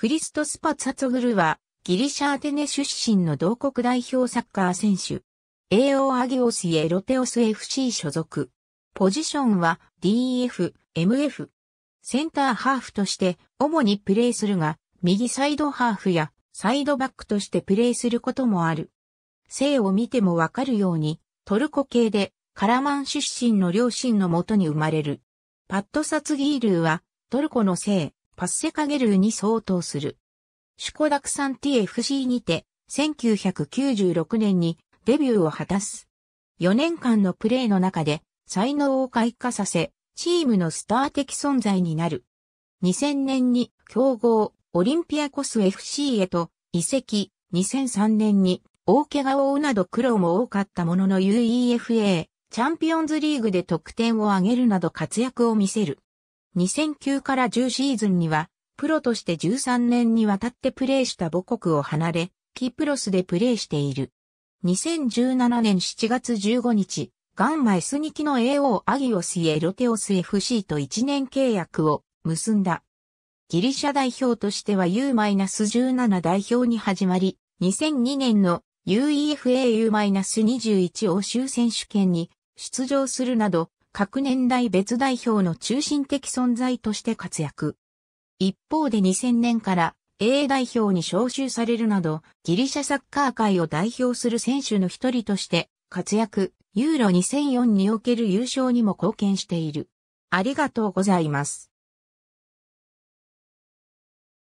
フリストスパツァツグルは、ギリシャアテネ出身の同国代表サッカー選手。AO アギオスイエロテオス FC 所属。ポジションは DF、MF。センターハーフとして主にプレーするが、右サイドハーフやサイドバックとしてプレーすることもある。性を見てもわかるように、トルコ系でカラマン出身の両親のもとに生まれる。パットサツギールーはトルコの性。パッセカゲルーに相当する。シュコダクサン TFC にて、1996年にデビューを果たす。4年間のプレーの中で才能を開花させ、チームのスター的存在になる。2000年に強豪オリンピアコス FC へと移籍、2003年に大怪我を負うなど苦労も多かったものの UEFA チャンピオンズリーグで得点を上げるなど活躍を見せる。2009から10シーズンには、プロとして13年にわたってプレーした母国を離れ、キプロスでプレーしている。2017年7月15日、ガンマ S2 の AO アギオスエロテオス FC と1年契約を結んだ。ギリシャ代表としては U-17 代表に始まり、2002年の UEFAU-21 欧州選手権に出場するなど、各年代別代表の中心的存在として活躍。一方で2000年から A 代表に招集されるなど、ギリシャサッカー界を代表する選手の一人として活躍、ユーロ2004における優勝にも貢献している。ありがとうございます。